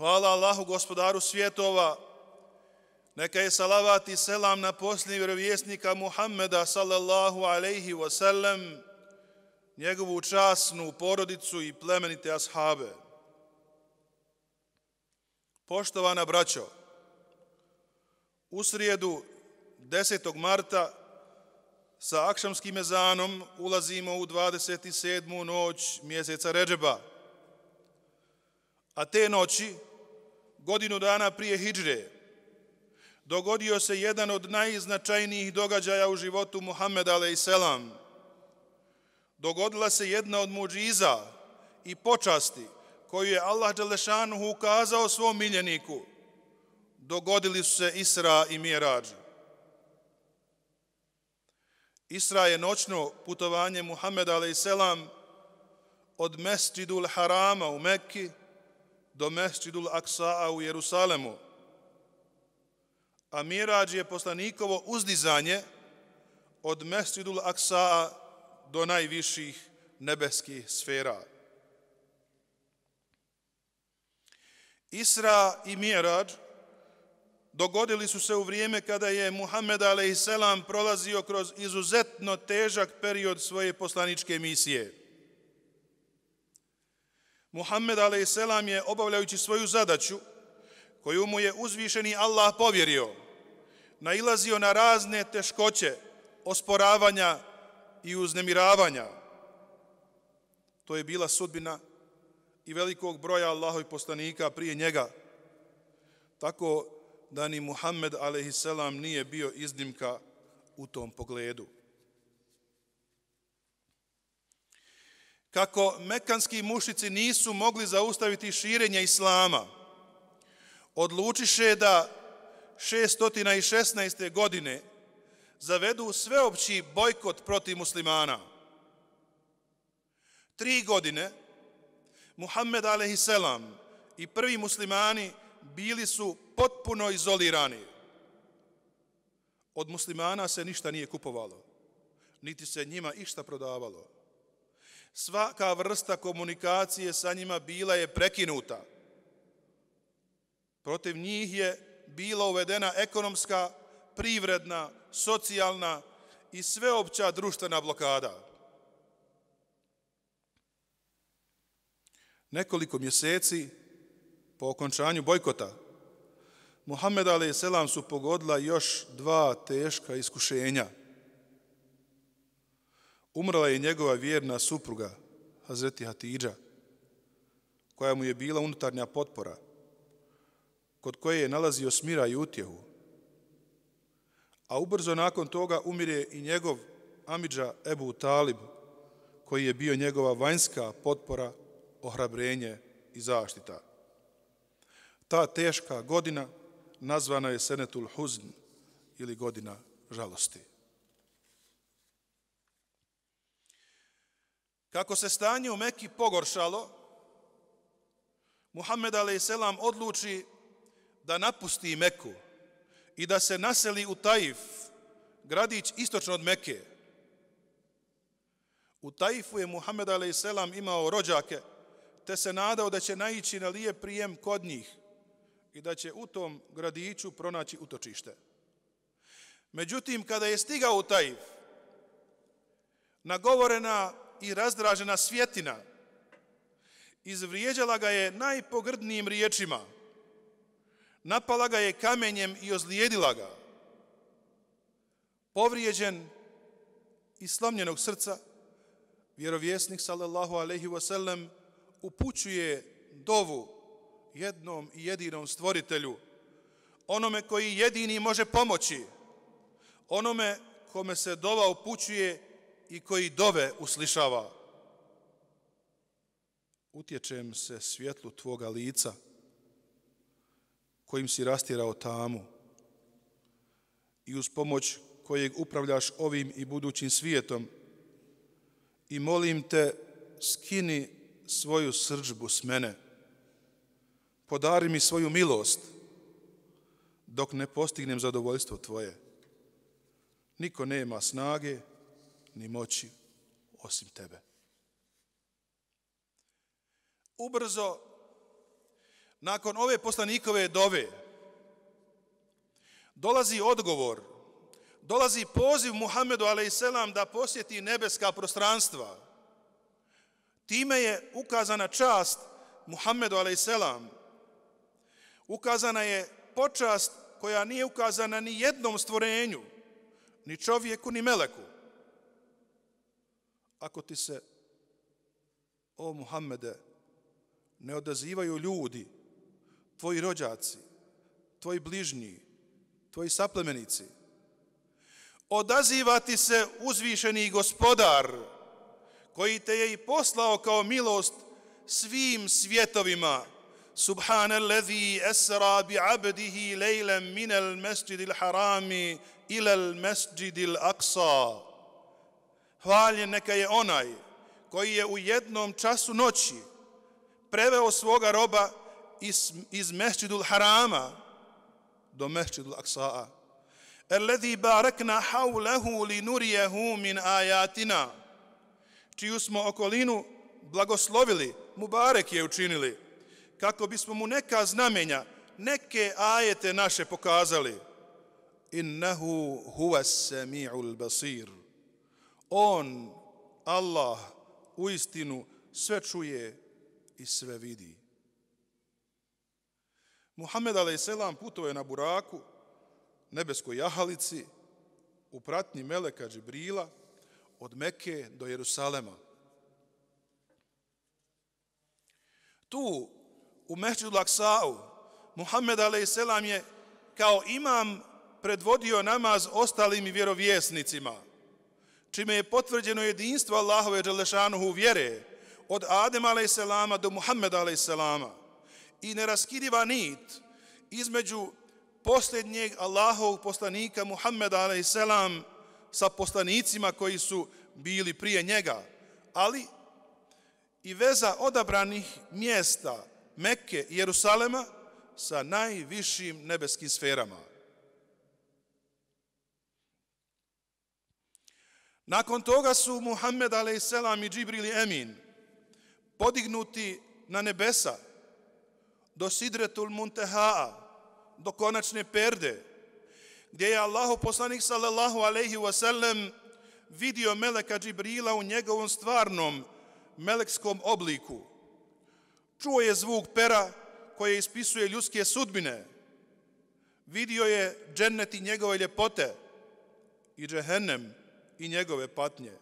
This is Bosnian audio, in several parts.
Hvala Allahu gospodaru svjetova. Neka je salavat i selam na posljednji vjerovjesnika Muhammeda sallallahu alaihi wa sallam, njegovu časnu porodicu i plemenite ashabe. Poštovana braćo, u srijedu 10. marta sa akšamskim mezanom ulazimo u 27. noć mjeseca Ređeba. A te noći, godinu dana prije Hidžre, dogodio se jedan od najznačajnijih događaja u životu Muhammeda a.s. Dogodila se jedna od muđiza i počasti koju je Allah Đelešanuhu ukazao svom miljeniku. Dogodili su se Isra i Mirađ. Isra je noćno putovanje Muhammeda a.s. od Mesjidul Harama u Mekki, do Mesđidul Aksa'a u Jerusalemu. A mirađ je poslanikovo uzdizanje od Mesđidul Aksa'a do najviših nebeskih sfera. Isra i Mirađ dogodili su se u vrijeme kada je Muhammed a.s. prolazio kroz izuzetno težak period svoje poslaničke misije – Muhammed a.s. je obavljajući svoju zadaću, koju mu je uzvišeni Allah povjerio, nailazio na razne teškoće, osporavanja i uznemiravanja. To je bila sudbina i velikog broja Allahovih poslanika prije njega. Tako da ni Muhammed a.s. nije bio iznimka u tom pogledu. kako mekanski mušici nisu mogli zaustaviti širenje islama, odlučiše da 616. godine zavedu sveopći bojkot protiv muslimana. Tri godine Muhammed a.s. i prvi muslimani bili su potpuno izolirani. Od muslimana se ništa nije kupovalo, niti se njima išta prodavalo svaka vrsta komunikacije sa njima bila je prekinuta. Protiv njih je bila uvedena ekonomska, privredna, socijalna i sveopća društvena blokada. Nekoliko mjeseci po okončanju bojkota, Muhammed Ali su pogodila još dva teška iskušenja – umrla je njegova vjerna supruga, Hazreti Hatidža, koja mu je bila unutarnja potpora, kod koje je nalazio smira i utjehu. A ubrzo nakon toga umire i njegov Amidža Ebu Talib, koji je bio njegova vanjska potpora, ohrabrenje i zaštita. Ta teška godina nazvana je Senetul Huzn ili godina žalosti. Kako se stanje u Mekki pogoršalo, Muhammed a.s. odluči da napusti Meku i da se naseli u Tajif, gradić istočno od Mekke. U Tajifu je Muhammed a.s. imao rođake, te se nadao da će naići na lije prijem kod njih i da će u tom gradiću pronaći utočište. Međutim, kada je stigao u Tajif, nagovorena i razdražena svjetina. Izvrijeđala ga je najpogrdnijim riječima. Napala ga je kamenjem i ozlijedila ga. Povrijeđen i slomljenog srca, vjerovjesnik sallallahu alaihi wasallam upućuje dovu jednom i jedinom stvoritelju, onome koji jedini može pomoći, onome kome se dova upućuje i koji dove uslišava. Utječem se svjetlu tvoga lica, kojim si rastirao tamu, i uz pomoć kojeg upravljaš ovim i budućim svijetom, i molim te, skini svoju srđbu s mene, podari mi svoju milost, dok ne postignem zadovoljstvo tvoje. Niko nema snage, ni moći osim tebe. Ubrzo, nakon ove poslanikove dove, dolazi odgovor, dolazi poziv Muhammedu a.s. da posjeti nebeska prostranstva. Time je ukazana čast Muhammedu a.s. Ukazana je počast koja nije ukazana ni jednom stvorenju, ni čovjeku, ni meleku ako ti se, o Muhammede, ne odazivaju ljudi, tvoji rođaci, tvoji bližnji, tvoji saplemenici, odazivati se uzvišeni gospodar koji te je i poslao kao milost svim svjetovima, Subhana allazi asra bi 'abdihi laylan min al harami ila al-masjid aqsa Hvaljen neka je onaj koji je u jednom času noći preveo svoga roba iz, iz mehčidul harama do mehčidul aksa'a. Eledhi barekna haulehu li nurijehu min ajatina. Čiju smo okolinu blagoslovili, mu barek je učinili, kako bismo mu neka znamenja, neke ajete naše pokazali. Innehu huve semi'ul basir. On, Allah, u istinu sve čuje i sve vidi. Muhammed a.s. putovao je na buraku, nebeskoj jahalici, u pratnji Meleka Džibrila, od Mekke do Jerusalema. Tu, u Mehđudu Laksau, Muhammed a.s. je kao imam predvodio namaz ostalim vjerovjesnicima – čime je potvrđeno jedinstvo Allahove Đalešanuhu vjere od Adem a.s. do Muhammed a.s. i ne raskidiva nit između posljednjeg Allahovog poslanika Muhammed a.s. sa poslanicima koji su bili prije njega, ali i veza odabranih mjesta Mekke i Jerusalema sa najvišim nebeskim sferama – Nakon toga su Muhammed a.s. i Džibril i Emin podignuti na nebesa do Sidretul Munteha'a, do konačne perde, gdje je Allahu poslanik sallallahu wa sallam, vidio Meleka Džibrila u njegovom stvarnom melekskom obliku. Čuo je zvuk pera koje ispisuje ljudske sudbine. Vidio je dženneti njegove ljepote i džehennem, i njegove patnje.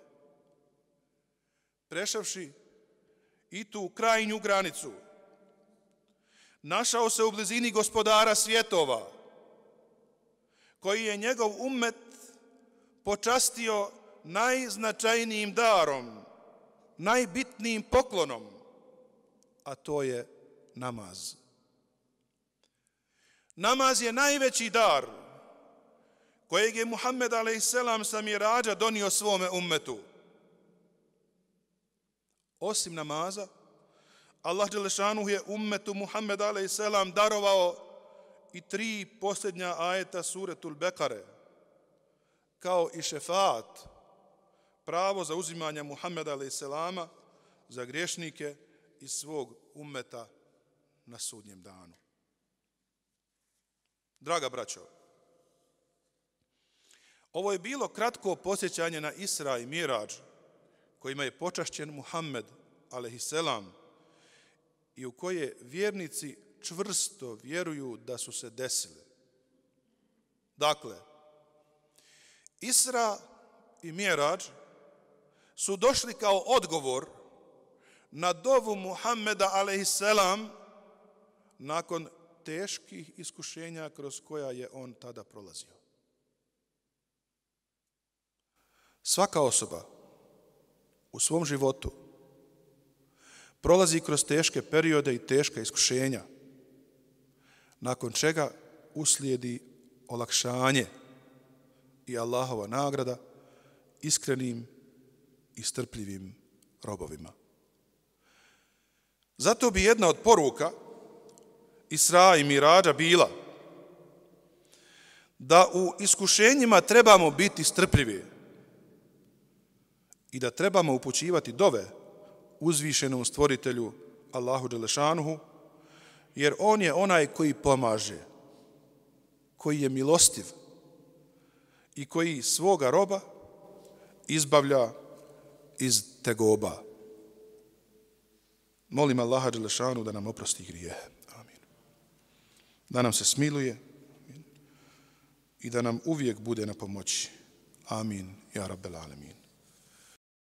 Prešavši i tu krajnju granicu, našao se u blizini gospodara svjetova, koji je njegov umet počastio najznačajnijim darom, najbitnijim poklonom, a to je namaz. Namaz je najveći dar kojeg je Muhammed a.s. sa mirađa donio svome ummetu. Osim namaza, Allah Đelešanu je ummetu Muhammed a.s. darovao i tri posljednja ajeta suretul Bekare, kao i šefaat, pravo za uzimanje Muhammed a.s. za griješnike iz svog ummeta na sudnjem danu. Draga braćova, Ovo je bilo kratko posjećanje na Isra i Mirađ, kojima je počašćen Muhammed, alaihisselam, i u koje vjernici čvrsto vjeruju da su se desile. Dakle, Isra i Mirađ su došli kao odgovor na dovu Muhammeda, alaihisselam, nakon teških iskušenja kroz koja je on tada prolazio. Svaka osoba u svom životu prolazi kroz teške periode i teška iskušenja, nakon čega uslijedi olakšanje i Allahova nagrada iskrenim i strpljivim robovima. Zato bi jedna od poruka Isra i Mirađa bila da u iskušenjima trebamo biti strpljivi i da trebamo upućivati dove uzvišenom stvoritelju Allahu Đelešanuhu, jer on je onaj koji pomaže, koji je milostiv i koji svoga roba izbavlja iz tegoba. Molim Allaha Đelešanu da nam oprosti grijehe. Amin. Da nam se smiluje Amin. i da nam uvijek bude na pomoći. Amin. Ja Rabbel Alemin.